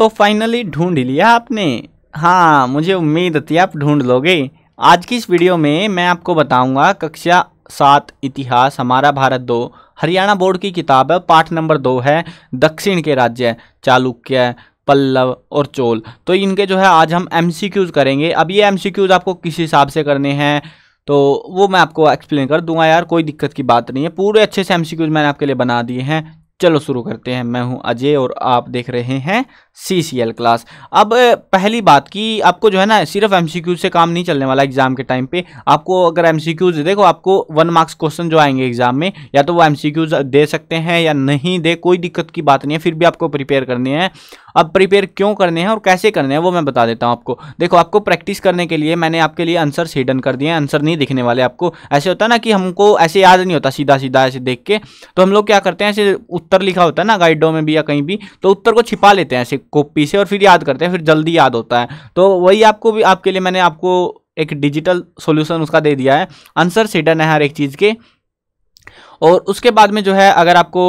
तो फाइनली ढूंढ लिया आपने हाँ मुझे उम्मीद थी आप ढूंढ लोगे आज की इस वीडियो में मैं आपको बताऊंगा कक्षा सात इतिहास हमारा भारत दो हरियाणा बोर्ड की किताब है पाठ नंबर दो है दक्षिण के राज्य चालुक्य पल्लव और चोल तो इनके जो है आज हम एम करेंगे अब ये एम आपको किस हिसाब से करने हैं तो वो मैं आपको एक्सप्लेन कर दूंगा यार कोई दिक्कत की बात नहीं है पूरे अच्छे से एम मैंने आपके लिए बना दिए हैं चलो शुरू करते हैं मैं हूं अजय और आप देख रहे हैं सी सी एल क्लास अब पहली बात कि आपको जो है ना सिर्फ एम सी क्यू से काम नहीं चलने वाला एग्जाम के टाइम पे आपको अगर एम सी क्यूज देखो आपको वन मार्क्स क्वेश्चन जो आएंगे एग्जाम में या तो वो एम सी क्यूज दे सकते हैं या नहीं दे कोई दिक्कत की बात नहीं है फिर भी आपको प्रिपेयर करनी है अब प्रिपेयर क्यों करने हैं और कैसे करने हैं वो मैं बता देता हूँ आपको देखो आपको प्रैक्टिस करने के लिए मैंने आपके लिए आंसर हिडन कर दिए आंसर नहीं दिखने वाले आपको ऐसे होता है ना कि हमको ऐसे याद नहीं होता सीधा सीधा ऐसे देख के तो हम लोग क्या करते हैं ऐसे उत्तर लिखा होता है ना गाइडों में भी या कहीं भी तो उत्तर को छिपा लेते हैं ऐसे कॉपी से और फिर याद करते हैं फिर जल्दी याद होता है तो वही आपको भी आपके लिए मैंने आपको एक डिजिटल सोल्यूशन उसका दे दिया है आंसर सीडन है हर एक चीज़ के और उसके बाद में जो है अगर आपको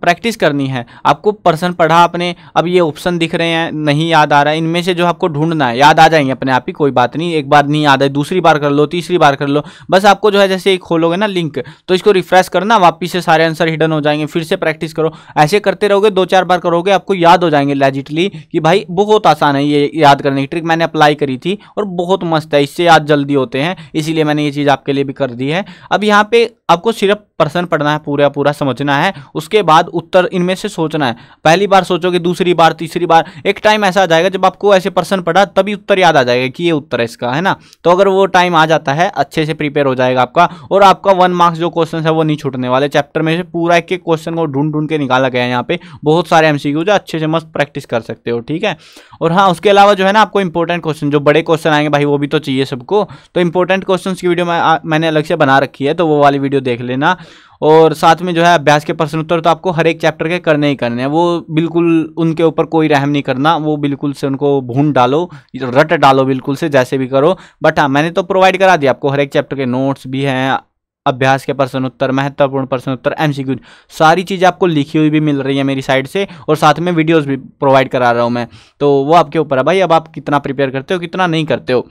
प्रैक्टिस करनी है आपको पर्सन पढ़ा आपने अब ये ऑप्शन दिख रहे हैं नहीं याद आ रहा है इनमें से जो आपको ढूंढना है याद आ जाएंगे अपने आप ही कोई बात नहीं एक बार नहीं याद है दूसरी बार कर लो तीसरी बार कर लो बस आपको जो है जैसे ही खोलोगे ना लिंक तो इसको रिफ्रेश करना वापिस से सारे आंसर हिडन हो जाएंगे फिर से प्रैक्टिस करो ऐसे करते रहोगे दो चार बार करोगे आपको याद हो जाएंगे लेजिटली कि भाई बहुत आसान है ये याद करने की ट्रिक मैंने अप्लाई करी थी और बहुत मस्त है इससे याद जल्दी होते हैं इसीलिए मैंने ये चीज़ आपके लिए भी कर दी है अब यहाँ पर आपको सिर्फ प्रश्न पढ़ना है पूरा पूरा समझना है उसके बाद उत्तर इनमें से सोचना है पहली बार सोचोगे दूसरी बार तीसरी बार एक टाइम ऐसा आ जाएगा जब आपको ऐसे प्रश्न पढ़ा तभी उत्तर याद आ जाएगा कि ये उत्तर है इसका है ना तो अगर वो टाइम आ जाता है अच्छे से प्रिपेयर हो जाएगा आपका और आपका वन मार्क्स जो क्वेश्चन है वो नहीं छूटने वाले चैप्टर में से पूरा एक एक क्वेश्चन को ढूंढ ढूंढ के निकाला गया है यहाँ पे बहुत सारे एम जो अच्छे से मस्त प्रैक्टिस कर सकते हो ठीक है और हाँ उसके अलावा जो है ना आपको इंपॉर्टेंट क्वेश्चन जो बड़े क्वेश्चन आएंगे भाई वो भी तो चाहिए सबको तो इंपॉर्टेंट क्वेश्चन की वीडियो मैंने अलग से बना रखी है तो वो वाली वीडियो देख लेना और साथ में जो है अभ्यास के प्रश्न उत्तर तो आपको हर एक चैप्टर के करने ही करने हैं वो बिल्कुल उनके ऊपर कोई रहम नहीं करना वो बिल्कुल से उनको भून डालो रट डालो बिल्कुल से जैसे भी करो बट हाँ मैंने तो प्रोवाइड करा दिया आपको हर एक चैप्टर के नोट्स भी हैं अभ्यास के प्रश्न उत्तर महत्वपूर्ण प्रश्न उत्तर एम सारी चीज़ें आपको लिखी हुई भी मिल रही है मेरी साइड से और साथ में वीडियोज भी प्रोवाइड करा रहा हूँ मैं तो वो आपके ऊपर है भाई अब आप कितना प्रिपेयर करते हो कितना नहीं करते हो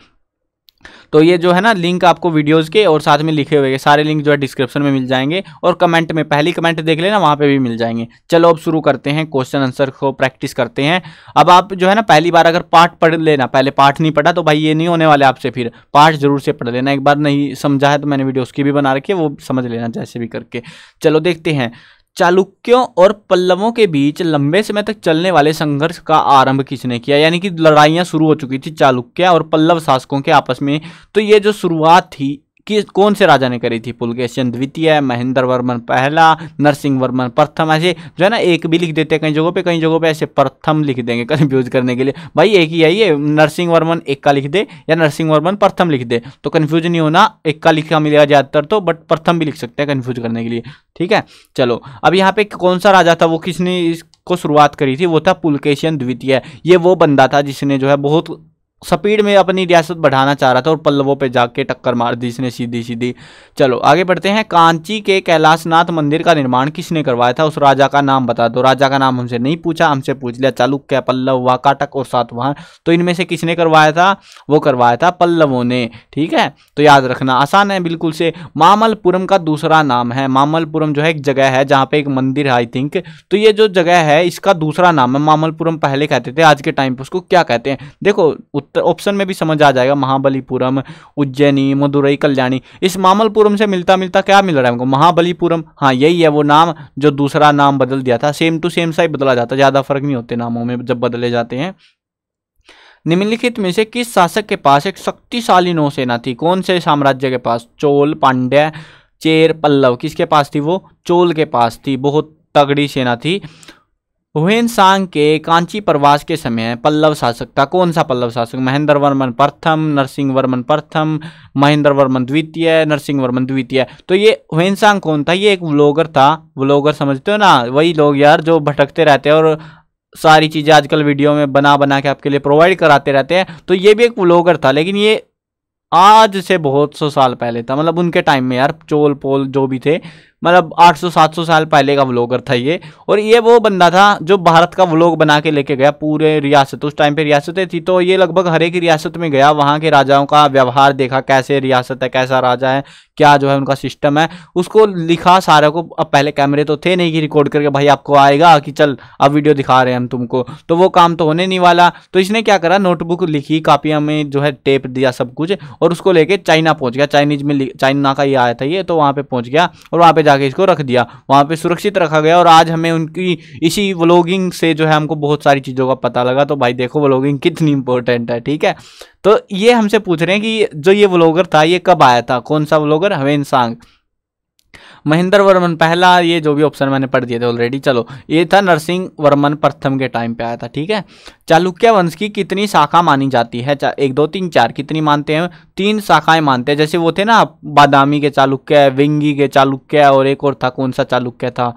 तो ये जो है ना लिंक आपको वीडियोज़ के और साथ में लिखे हुए सारे लिंक जो है डिस्क्रिप्शन में मिल जाएंगे और कमेंट में पहली कमेंट देख लेना वहाँ पे भी मिल जाएंगे चलो अब शुरू करते हैं क्वेश्चन आंसर को प्रैक्टिस करते हैं अब आप जो है ना पहली बार अगर पार्ट पढ़ लेना पहले पार्ट नहीं पढ़ा तो भाई ये नहीं होने वाले आपसे फिर पार्ट जरूर से पढ़ लेना एक बार नहीं समझा है तो मैंने वीडियो उसकी भी बना रखी है वो समझ लेना जैसे भी करके चलो देखते हैं चालुक्यों और पल्लवों के बीच लंबे समय तक चलने वाले संघर्ष का आरंभ किसने किया यानी कि लड़ाइयाँ शुरू हो चुकी थी चालुक्य और पल्लव शासकों के आपस में तो ये जो शुरुआत थी किस कौन से राजा ने करी थी पुलकेशन द्वितीय महेंद्र वर्मन पहला नरसिंह वर्मन प्रथम ऐसे जो है ना एक भी लिख देते हैं कई जगहों पे कई जगहों पे ऐसे प्रथम लिख देंगे कन्फ्यूज करने के लिए भाई एक ही है नरसिंह वर्मन एक का लिख दे या नरसिंह वर्मन प्रथम लिख दे तो कन्फ्यूज नहीं होना एक का लिखा मिलेगा ज़्यादातर तो बट प्रथम भी लिख सकते हैं कन्फ्यूज करने के लिए ठीक है चलो अब यहाँ पे कौन सा राजा था वो किसने इसको शुरुआत करी थी वो था पुलकेशन द्वितीय ये वो बंदा था जिसने जो है बहुत स्पीड में अपनी रियासत बढ़ाना चाह रहा था और पल्लवों पे जाके टक्कर मार दी इसने सीधी सीधी चलो आगे बढ़ते हैं कांची के कैलाशनाथ मंदिर का निर्माण किसने करवाया था उस राजा का नाम बता दो राजा का नाम हमसे नहीं पूछा हमसे पूछ लिया चालू क्या पल्लव हुआ काटक और सातवाहन तो इनमें से किसने करवाया था वो करवाया था पल्लवों ने ठीक है तो याद रखना आसान है बिल्कुल से मामलपुरम का दूसरा नाम है मामलपुरम जो है एक जगह है जहाँ पे एक मंदिर है आई थिंक तो ये जो जगह है इसका दूसरा नाम है मामलपुरम पहले कहते थे आज के टाइम पर उसको क्या कहते हैं देखो ऑप्शन तो में भी समझ आ जाएगा महाबलीपुरम उज्जैनी मदुरई कल्याणी इस मामलपुरम से मिलता मिलता क्या मिल रहा है हमको महाबलीपुरम हाँ यही है वो नाम जो दूसरा नाम बदल दिया था सेम टू सेम सा ही बदला जाता है ज़्यादा फर्क नहीं होते नामों में जब बदले जाते हैं निम्नलिखित में से किस शासक के पास एक शक्तिशाली नौसेना थी कौन से साम्राज्य के पास चोल पांड्या चेर पल्लव किसके पास थी वो चोल के पास थी बहुत तगड़ी सेना थी हुएन सांग के कांची प्रवास के समय पल्लव शासक था कौन सा पल्लव शासक महेंद्र वर्मन प्रथम नरसिंह वर्मन प्रथम महेंद्र वर्मन द्वितीय नरसिंह वर्मन द्वितीय तो ये हुएन सांग कौन था ये एक व्लॉगर था व्लॉगर समझते हो ना वही लोग यार जो भटकते रहते हैं और सारी चीज़ें आजकल वीडियो में बना बना के आपके लिए प्रोवाइड कराते रहते हैं तो ये भी एक व्लॉगर था लेकिन ये आज से बहुत सौ साल पहले था मतलब उनके टाइम में यार चोल पोल जो भी थे मतलब 800-700 साल पहले का व्लॉगर था ये और ये वो बंदा था जो भारत का व्लॉग बना के लेके गया पूरे रियासत उस टाइम पे रियासतें थी तो ये लगभग हर एक रियासत में गया वहाँ के राजाओं का व्यवहार देखा कैसे रियासत है कैसा राजा है क्या जो है उनका सिस्टम है उसको लिखा सारे को अब पहले कैमरे तो थे नहीं कि रिकॉर्ड करके भाई आपको आएगा कि चल अब वीडियो दिखा रहे हैं हम तुमको तो वो काम तो होने नहीं वाला तो इसने क्या करा नोटबुक लिखी कापियाँ में जो है टेप दिया सब कुछ और उसको लेके चाइना पहुँच गया चाइनीज में चाइना का ही आया था ये तो वहाँ पर पहुँच गया और वहाँ पर जाके इसको रख दिया वहाँ पे सुरक्षित रखा गया और आज हमें उनकी इसी व्लॉगिंग से जो है हमको बहुत सारी चीज़ों का पता लगा तो भाई देखो व्लॉगिंग कितनी इंपॉर्टेंट है ठीक है तो ये हमसे पूछ रहे हैं कि जो ये व्लॉगर था ये कब आया था कौन सा व्लॉगर हवेन सांग महेंद्र वर्मन पहला ये जो भी ऑप्शन मैंने पढ़ दिए थे ऑलरेडी चलो ये था नरसिंह वर्मन प्रथम के टाइम पे आया था ठीक है चालुक्य वंश की कितनी शाखा मानी जाती है एक दो तीन चार कितनी मानते हैं तीन शाखाएं मानते हैं जैसे वो थे ना बादामी के चालुक्य विंगी के चालुक्य और एक और था कौन सा चालुक्य था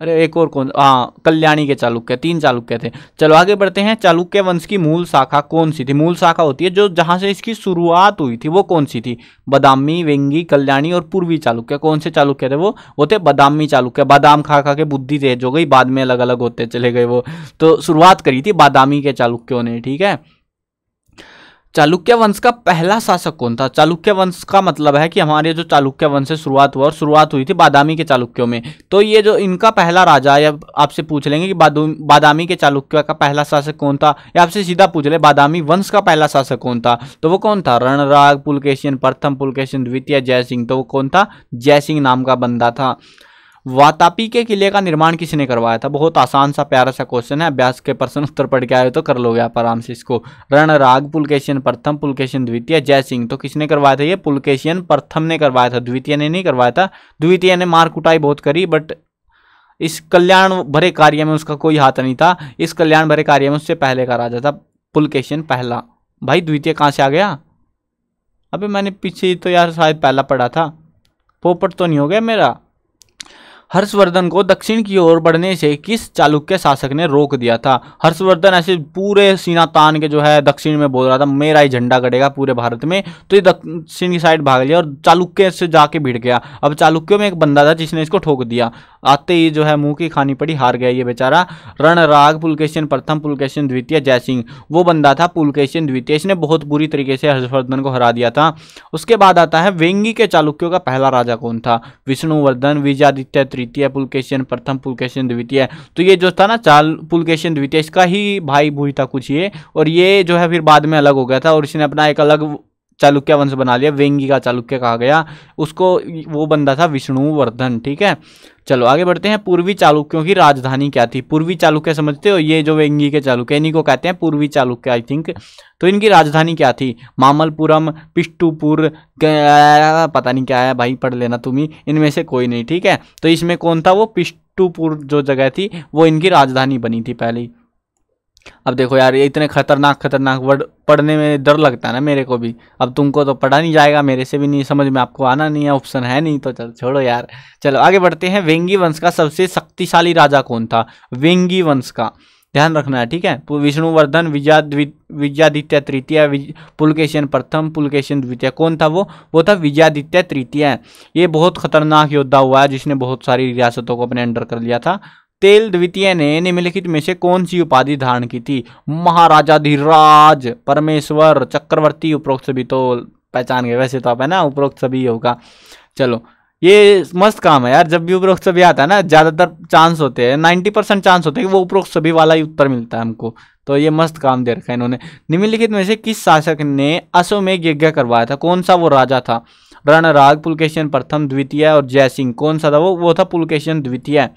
अरे एक और कौन हाँ कल्याणी के चालुक्य तीन चालुक्य थे चलो आगे बढ़ते हैं चालुक्य वंश की मूल शाखा कौन सी थी मूल शाखा होती है जो जहाँ से इसकी शुरुआत हुई थी वो कौन सी थी बदामी वेंगी कल्याणी और पूर्वी चालुक्य कौन से चालुक्य थे वो वो थे बदामी चालुक्य बादाम खा खा के बुद्धि तेज हो गई बाद में अलग अलग होते चले गए वो तो शुरुआत करी थी बादामी के चालुक्यों ने ठीक है चालुक्य वंश का पहला शासक कौन था चालुक्य वंश का मतलब है कि हमारे जो चालुक्य वंश से शुरुआत हुआ और शुरुआत हुई थी बादामी के चालुक्यों में तो ये जो इनका पहला राजा या आपसे पूछ लेंगे कि बादामी के चालुक्य का पहला शासक कौन था या आपसे सीधा पूछ ले बादामी वंश का पहला शासक कौन था तो वो कौन था रणराग पुलकेशियन प्रथम पुलकेशियन द्वितीय जयसिंह तो वो कौन था जयसिंह नाम का बंदा था वातापी के किले का निर्माण किसने करवाया था बहुत आसान सा प्यारा सा क्वेश्चन है अभ्यास के प्रश्न उत्तर पढ़ के आए तो कर लोगे आप आराम से इसको रणराग पुलकेशियन प्रथम पुलकेशियन द्वितीय जय सिंह तो किसने करवाया था ये पुलकेशियन प्रथम ने करवाया था द्वितीय ने नहीं करवाया था द्वितीय ने मार कुटाई बहुत करी बट इस कल्याण भरे कार्य में उसका कोई हाथ नहीं था इस कल्याण भरे कार्य में उससे पहले का राजा था पुलकेशियन पहला भाई द्वितीय कहाँ से आ गया अभी मैंने पीछे तो यार शायद पहला पढ़ा था पोपट तो नहीं हो गया मेरा हर्षवर्धन को दक्षिण की ओर बढ़ने से किस चालुक्य शासक ने रोक दिया था हर्षवर्धन ऐसे पूरे सीना तान के जो है दक्षिण में बोल रहा था मेरा ही झंडा कटेगा पूरे भारत में तो ये दक्षिण की साइड भाग लिया और चालुक्य से जाके भिड़ गया अब चालुक्यों में एक बंदा था जिसने इसको ठोक दिया आते ही जो है मुंह की खानी पड़ी हार गया ये बेचारा रणराग पुलकेशन प्रथम पुलकेशन द्वितीय जयसिंह वो बंदा था पुलकेशन द्वितीय इसने बहुत बुरी तरीके से हर्षवर्धन को हरा दिया था उसके बाद आता है वेंगी के चालुक्यों का पहला राजा कौन था विष्णुवर्धन विजयादित्य तृतीय पुलकेशन प्रथम पुलकेशन द्वितीय तो ये जो था ना चाल पुलकेशन द्वितीय इसका ही भाई भूई था कुछ ये और ये जो है फिर बाद में अलग हो गया था और इसने अपना एक अलग चालुक्य वंश बना लिया वेंगी का चालुक्य कहा गया उसको वो बंदा था विष्णुवर्धन ठीक है चलो आगे बढ़ते हैं पूर्वी चालुक्यों की राजधानी क्या थी पूर्वी चालुक्य समझते हो ये जो वेंगी के चालुक्य इन्हीं को कहते हैं पूर्वी चालुक्य आई थिंक तो इनकी राजधानी क्या थी मामलपुरम पिष्टुपुर पता नहीं क्या है भाई पढ़ लेना तुम्हें इनमें से कोई नहीं ठीक है तो इसमें कौन था वो पिष्टुपुर जो जगह थी वो इनकी राजधानी बनी थी पहले अब देखो यार ये इतने खतरनाक खतरनाक वर्ड पढ़ने में डर लगता है ना मेरे को भी अब तुमको तो पढ़ा नहीं जाएगा मेरे से भी नहीं समझ में आपको आना नहीं है ऑप्शन है नहीं तो चल छोड़ो यार चलो आगे बढ़ते हैं वेंगी वंश का सबसे शक्तिशाली राजा कौन था वेंगी वंश का ध्यान रखना है ठीक है विष्णुवर्धन विजयादित्य तृतीय पुलकेशन प्रथम पुलकेशन द्वितीय कौन था वो वो था विजयादित्य तृतीय ये बहुत खतरनाक योद्धा हुआ है जिसने बहुत सारी रियासतों को अपने अंडर कर लिया था तेल द्वितीय ने निम्नलिखित में से कौन सी उपाधि धारण की थी महाराजा धीराज परमेश्वर चक्रवर्ती उपरोक्त सभी तो पहचान गए वैसे तो आप है ना उपरोक्त सभी होगा चलो ये मस्त काम है यार जब भी उपरोक्त सभी आता है ना ज़्यादातर चांस होते हैं नाइन्टी परसेंट चांस होते हैं कि वो उपरोक्त सभी वाला ही उत्तर मिलता है हमको तो ये मस्त काम दे रखा है इन्होंने निम्नलिखित में से किस शासक ने में यज्ञ करवाया था कौन सा वो राजा था रणराग पुलकेशन प्रथम द्वितीय और जयसिंह कौन सा था वो वो था पुलकेशन द्वितीय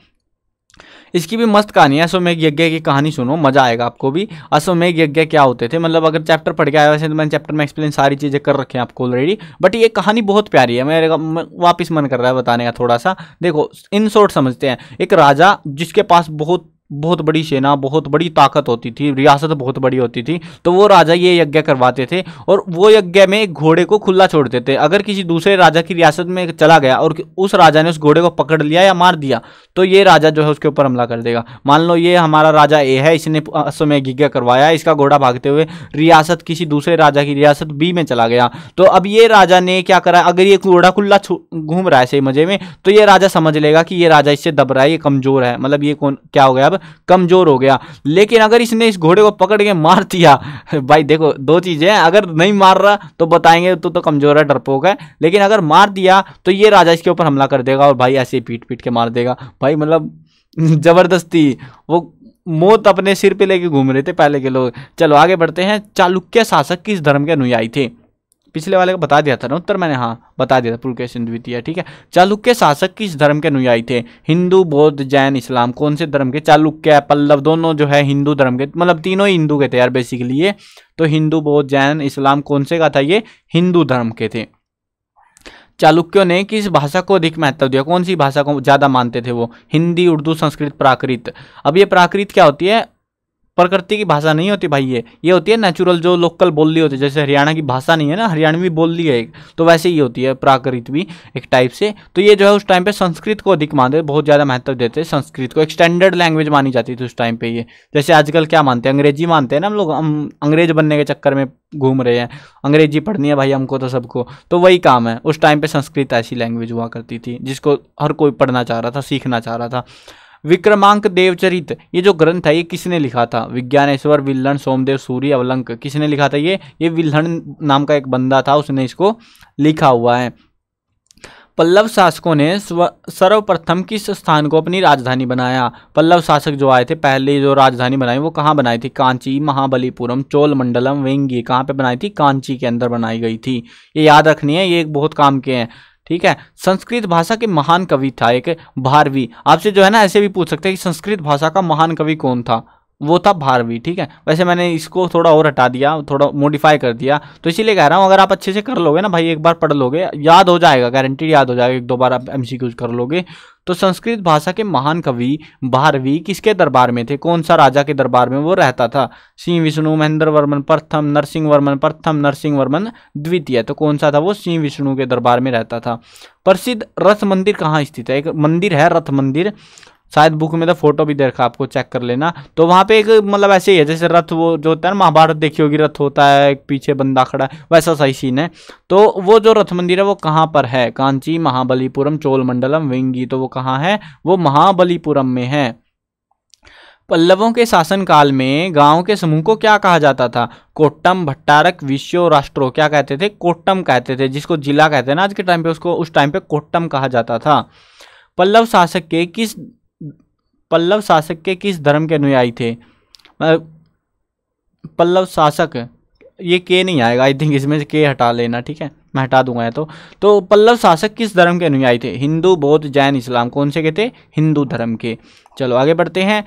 इसकी भी मस्त कहानी है अश्वमेघ यज्ञ की कहानी सुनो मजा आएगा आपको भी अश्वमेघ यज्ञ क्या होते थे मतलब अगर चैप्टर पढ़ के आया वैसे तो मैंने चैप्टर में एक्सप्लेन सारी चीज़ें कर रखी हैं आपको ऑलरेडी बट ये कहानी बहुत प्यारी है मेरे वापस मन कर रहा है बताने का थोड़ा सा देखो इन शॉर्ट समझते हैं एक राजा जिसके पास बहुत बहुत बड़ी सेना बहुत बड़ी ताकत होती थी रियासत बहुत बड़ी होती थी तो वो राजा ये यज्ञ करवाते थे और वो यज्ञ में घोड़े को खुला छोड़ देते अगर किसी दूसरे राजा की रियासत में चला गया और उस राजा ने उस घोड़े को पकड़ लिया या मार दिया तो ये राजा जो है उसके ऊपर हमला कर देगा मान लो ये हमारा राजा ए है इसने समय यज्ञ करवाया इसका घोड़ा भागते हुए रियासत किसी दूसरे राजा की रियासत बी में चला गया तो अब ये राजा ने क्या करा अगर ये घोड़ा खुला घूम रहा है सही मजे में तो ये राजा समझ लेगा कि ये राजा इससे दब रहा है ये कमजोर है मतलब ये कौन क्या हो गया अब कमजोर हो गया लेकिन अगर इसने इस घोड़े को पकड़ के मार दिया भाई देखो दो चीजें अगर नहीं मार रहा तो बताएंगे तो तो कमजोर है डरपोक है लेकिन अगर मार दिया तो ये राजा इसके ऊपर हमला कर देगा और भाई ऐसे पीट पीट के मार देगा भाई मतलब जबरदस्ती वो मौत अपने सिर पे लेके घूम रहे थे पहले के लोग चलो आगे बढ़ते हैं चालुक्य शासक किस धर्म के अनुयायी थे पिछले वाले को बता दिया था ना उत्तर मैंने हाँ बता दिया था पुलकेशन द्वितीय ठीक है चालुक्य शासक किस धर्म के अनुयायी थे हिंदू बौद्ध जैन इस्लाम कौन से धर्म के चालुक्य पल्लव दोनों जो है हिंदू धर्म के मतलब तीनों ही हिंदू के थे यार बेसिकली ये तो हिंदू बौद्ध जैन इस्लाम कौन से का था ये हिंदू धर्म के थे चालुक्यों ने किस भाषा को अधिक महत्व दिया कौन सी भाषा को ज़्यादा मानते थे वो हिंदी उर्दू संस्कृत प्राकृत अब ये प्राकृत क्या होती है प्रकृति की भाषा नहीं होती भाई ये ये होती है नेचुरल जो लोकल बोली होती है जैसे हरियाणा की भाषा नहीं है ना हरियाणवी बोली है एक तो वैसे ही होती है प्राकृत भी एक टाइप से तो ये जो है उस टाइम पे संस्कृत को अधिक मानते बहुत ज़्यादा महत्व देते हैं संस्कृत को एक स्टैंडर्ड लैंग्वेज मानी जाती थी उस टाइम पर ये जैसे आजकल क्या मानते हैं अंग्रेजी मानते हैं ना हम लोग अंग्रेज बनने के चक्कर में घूम रहे हैं अंग्रेजी पढ़नी है भाई हमको तो सबको तो वही काम है उस टाइम पर संस्कृत ऐसी लैंग्वेज हुआ करती थी जिसको हर कोई पढ़ना चाह रहा था सीखना चाह रहा था विक्रमांक देवचरित ये जो ग्रंथ है ये किसने लिखा था विज्ञानेश्वर विल्लन सोमदेव सूर्य अवलंक किसने लिखा था ये ये विल्लन नाम का एक बंदा था उसने इसको लिखा हुआ है पल्लव शासकों ने सर्वप्रथम किस स्थान को अपनी राजधानी बनाया पल्लव शासक जो आए थे पहले जो राजधानी बनाई वो कहाँ बनाई थी कांची महाबलीपुरम चोलमंडलम वेंगी कहाँ पे बनाई थी कांची के अंदर बनाई गई थी ये याद रखनी है ये एक बहुत काम के हैं ठीक है संस्कृत भाषा के महान कवि था एक भारवी आपसे जो है ना ऐसे भी पूछ सकते हैं कि संस्कृत भाषा का महान कवि कौन था वो था भारवी ठीक है वैसे मैंने इसको थोड़ा और हटा दिया थोड़ा मॉडिफाई कर दिया तो इसीलिए कह रहा हूँ अगर आप अच्छे से कर लोगे ना भाई एक बार पढ़ लोगे याद हो जाएगा गारंटी याद हो जाएगा एक दो बार आप एम कर लोगे तो संस्कृत भाषा के महान कवि भारवी किसके दरबार में थे कौन सा राजा के दरबार में वो रहता था सिंह विष्णु महेंद्र वर्मन प्रथम नरसिंह वर्मन प्रथम नरसिंह वर्मन द्वितीय तो कौन सा था वो सिंह विष्णु के दरबार में रहता था प्रसिद्ध रथ मंदिर कहाँ स्थित है एक मंदिर है रथ मंदिर शायद बुक में तो फोटो भी देखा आपको चेक कर लेना तो वहाँ पे एक मतलब ऐसे ही है जैसे रथ वो जो होता है ना महाभारत देखी होगी रथ होता है एक पीछे बंदा खड़ा है वैसा सही सीन है तो वो जो रथ मंदिर है वो कहाँ पर है कांची महाबलीपुरम चोलमंडलम वेंगी तो वो कहाँ है वो महाबलीपुरम में है पल्लवों के शासनकाल में गांव के समूह को क्या कहा जाता था कोट्टम भट्टारक विश्व राष्ट्रो क्या कहते थे कोट्टम कहते थे जिसको जिला कहते हैं ना आज के टाइम पे उसको उस टाइम पे कोट्टम कहा जाता था पल्लव शासक के किस पल्लव शासक के किस धर्म के अनुयायी थे पल्लव शासक ये के नहीं आएगा आई थिंक इसमें से के हटा लेना ठीक है मैं हटा दूंगा तो तो पल्लव शासक किस धर्म के अनुयायी थे हिंदू बौद्ध जैन इस्लाम कौन से के थे हिंदू धर्म के चलो आगे बढ़ते हैं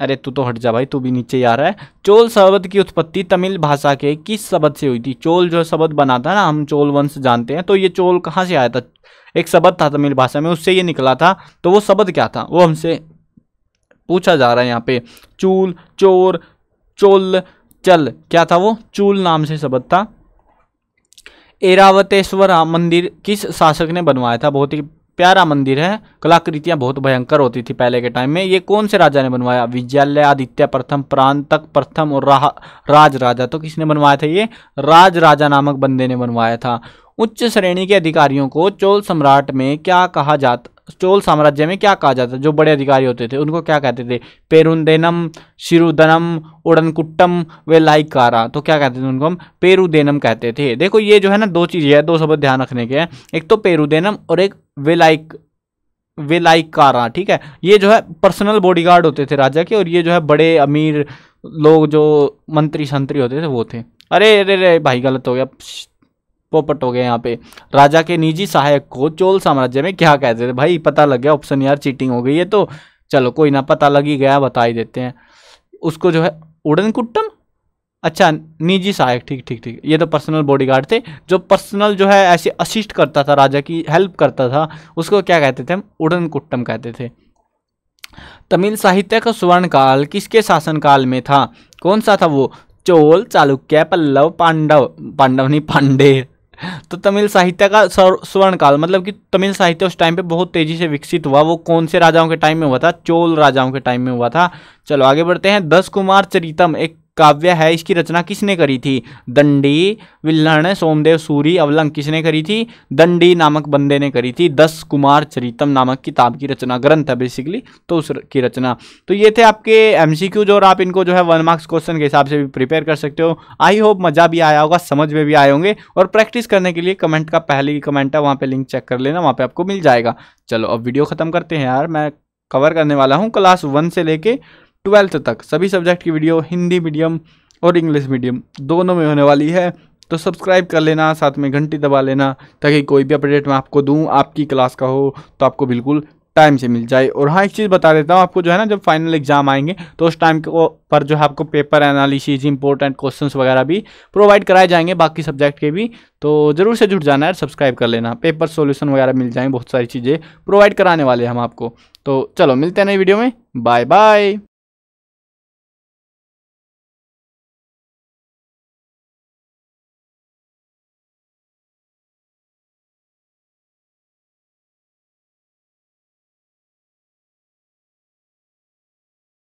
अरे तू तो हट जा भाई तू भी नीचे आ रहा है चोल शब्द की उत्पत्ति तमिल भाषा के किस शब्द से हुई थी चोल जो शब्द बना था ना हम चोल वंश जानते हैं तो ये चोल कहाँ से आया था एक शब्द था तमिल भाषा में उससे ये निकला था तो वो शब्द क्या था वो हमसे पूछा जा रहा है यहाँ पे चूल चोर चोल चल क्या था वो चूल नाम से शब्द था एरावतेश्वर मंदिर किस शासक ने बनवाया था बहुत ही प्यारा मंदिर है कलाकृतियां बहुत भयंकर होती थी पहले के टाइम में ये कौन से राजा ने बनवाया विजयालय आदित्य प्रथम प्रांतक प्रथम और राह राज राजा तो किसने बनवाया था ये राज राजा नामक बंदे ने बनवाया था उच्च श्रेणी के अधिकारियों को चोल सम्राट में क्या कहा जाता चोल साम्राज्य में क्या कहा जाता जो बड़े अधिकारी होते थे उनको क्या कहते थे पेरुंदेनम शिरुदनम उड़नकुट्टम वे लाइकारा तो क्या कहते थे उनको हम पेरुदेनम कहते थे देखो ये जो है ना दो चीज़ें हैं दो शब्द ध्यान रखने के हैं एक तो पेरुदेनम और एक वेलाइक वेलाइकारा ठीक है ये जो है पर्सनल बॉडीगार्ड होते थे राजा के और ये जो है बड़े अमीर लोग जो मंत्री संतरी होते थे वो थे अरे अरे अरे भाई गलत हो गया पोपट हो गए यहाँ पे राजा के निजी सहायक को चोल साम्राज्य में क्या कहते थे भाई पता लग गया ऑप्शन यार चीटिंग हो गई है तो चलो कोई ना पता लग ही गया बता ही देते हैं उसको जो है उड़न कुट्टन अच्छा निजी सहायक ठीक ठीक ठीक ये तो पर्सनल बॉडीगार्ड थे जो पर्सनल जो है ऐसे असिस्ट करता था राजा की हेल्प करता था उसको क्या कहते थे हम उड़न कुट्टम कहते थे तमिल साहित्य का स्वर्ण काल किसके शासनकाल में था कौन सा था वो चोल चालुक्य पल्लव पांडव पांडव नहीं पांडे तो तमिल साहित्य का स्वर्ण काल मतलब कि तमिल साहित्य उस टाइम पे बहुत तेजी से विकसित हुआ वो कौन से राजाओं के टाइम में हुआ था चोल राजाओं के टाइम में हुआ था चलो आगे बढ़ते हैं दस कुमार चरितम एक काव्य है इसकी रचना किसने करी थी दंडी विल्लण सोमदेव सूरी अवलंग किसने करी थी दंडी नामक बंदे ने करी थी दस कुमार चरितम नामक किताब की रचना ग्रंथ है बेसिकली तो उसकी रचना तो ये थे आपके एम और आप इनको जो है वन मार्क्स क्वेश्चन के हिसाब से भी प्रिपेयर कर सकते हो आई होप मज़ा भी आया होगा समझ में भी आए होंगे और प्रैक्टिस करने के लिए कमेंट का पहले ही कमेंट है वहाँ पर लिंक चेक कर लेना वहाँ पर आपको मिल जाएगा चलो अब वीडियो ख़त्म करते हैं यार मैं कवर करने वाला हूँ क्लास वन से लेके ट्वेल्थ तक सभी सब्जेक्ट की वीडियो हिंदी मीडियम और इंग्लिश मीडियम दोनों में होने वाली है तो सब्सक्राइब कर लेना साथ में घंटी दबा लेना ताकि कोई भी अपडेट मैं आपको दूँ आपकी क्लास का हो तो आपको बिल्कुल टाइम से मिल जाए और हाँ एक चीज़ बता देता हूँ आपको जो है ना जब फाइनल एग्जाम आएंगे तो उस टाइम को पर जो है आपको पेपर एनालिसिस इंपॉर्टेंट क्वेश्चंस वगैरह भी प्रोवाइड कराए जाएंगे बाकी सब्जेक्ट के भी तो ज़रूर से जुट जाना है सब्सक्राइब कर लेना पेपर सोल्यूशन वगैरह मिल जाएंगे बहुत सारी चीज़ें प्रोवाइड कराने वाले हम आपको तो चलो मिलते हैं नई वीडियो में बाय बाय